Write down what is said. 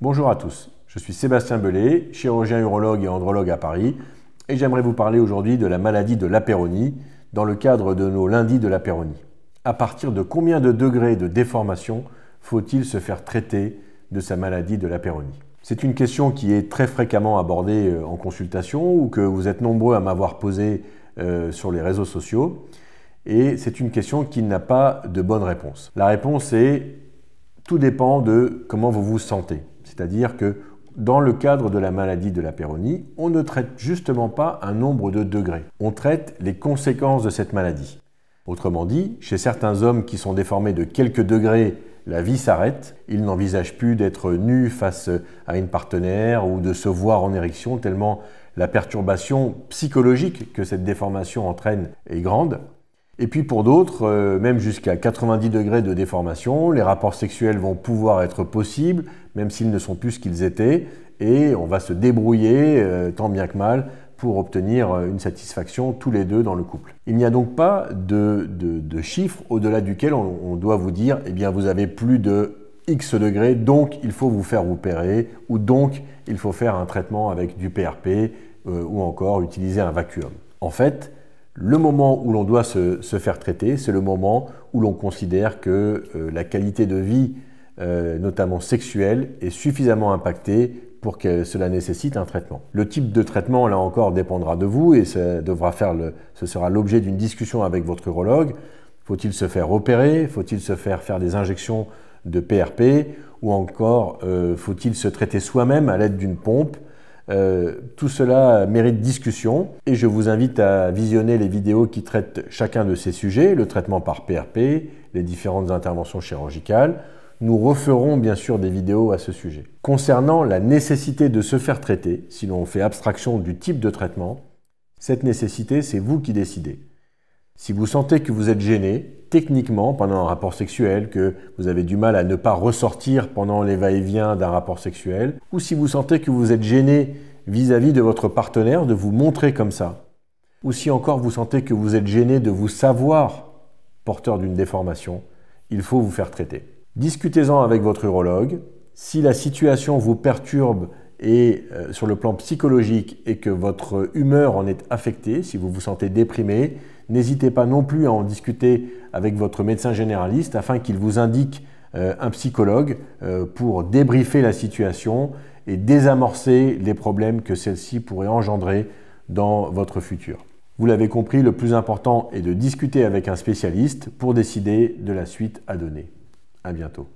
Bonjour à tous, je suis Sébastien Belay, chirurgien urologue et andrologue à Paris, et j'aimerais vous parler aujourd'hui de la maladie de l'apéronie dans le cadre de nos lundis de l'apéronie. À partir de combien de degrés de déformation faut-il se faire traiter de sa maladie de l'apéronie C'est une question qui est très fréquemment abordée euh, en consultation ou que vous êtes nombreux à m'avoir posée euh, sur les réseaux sociaux. Et c'est une question qui n'a pas de bonne réponse. La réponse est tout dépend de comment vous vous sentez. C'est-à-dire que dans le cadre de la maladie de la péronie, on ne traite justement pas un nombre de degrés. On traite les conséquences de cette maladie. Autrement dit, chez certains hommes qui sont déformés de quelques degrés, la vie s'arrête. Ils n'envisagent plus d'être nus face à une partenaire ou de se voir en érection tellement la perturbation psychologique que cette déformation entraîne est grande. Et puis pour d'autres, euh, même jusqu'à 90 degrés de déformation, les rapports sexuels vont pouvoir être possibles, même s'ils ne sont plus ce qu'ils étaient, et on va se débrouiller euh, tant bien que mal pour obtenir euh, une satisfaction tous les deux dans le couple. Il n'y a donc pas de, chiffre au-delà duquel on, doit vous dire, eh bien vous avez plus de X degrés, donc il faut vous faire opérer, ou donc il faut faire un traitement avec du PRP, euh, ou encore utiliser un vacuum. En fait, le moment où l'on doit se, faire traiter, c'est le moment où l'on considère que la qualité de vie euh, notamment sexuelle, est suffisamment impactée pour que cela nécessite un traitement. Le type de traitement, là encore, dépendra de vous et devra faire le, ce sera l'objet d'une discussion avec votre urologue. Faut-il se faire opérer Faut-il se faire faire des injections de PRP Ou encore, euh, faut-il se traiter soi-même à l'aide d'une pompe euh, tout cela mérite discussion et je vous invite à visionner les vidéos qui traitent chacun de ces sujets, le traitement par PRP, les différentes interventions chirurgicales, nous referons bien sûr des vidéos à ce sujet. Concernant la nécessité de se faire traiter, si l'on fait abstraction du type de traitement, cette nécessité, c'est vous qui décidez. Si vous sentez que vous êtes gêné, techniquement, pendant un rapport sexuel, que vous avez du mal à ne pas ressortir pendant les va-et-vient d'un rapport sexuel, ou si vous sentez que vous êtes gêné vis à -vis de votre partenaire de vous montrer comme ça, ou si encore vous sentez que vous êtes gêné de vous savoir porteur d'une déformation, il faut vous faire traiter. Discutez-en avec votre urologue. Si la situation vous perturbe et euh, sur le plan psychologique et que votre humeur en est affectée, si vous vous sentez déprimé, n'hésitez pas non plus à en discuter avec votre médecin généraliste afin qu'il vous indique euh, un psychologue euh, pour débriefer la situation et désamorcer les problèmes que celle-ci pourrait engendrer dans votre futur. Vous l'avez compris, le plus important est de discuter avec un spécialiste pour décider de la suite à donner. À bientôt.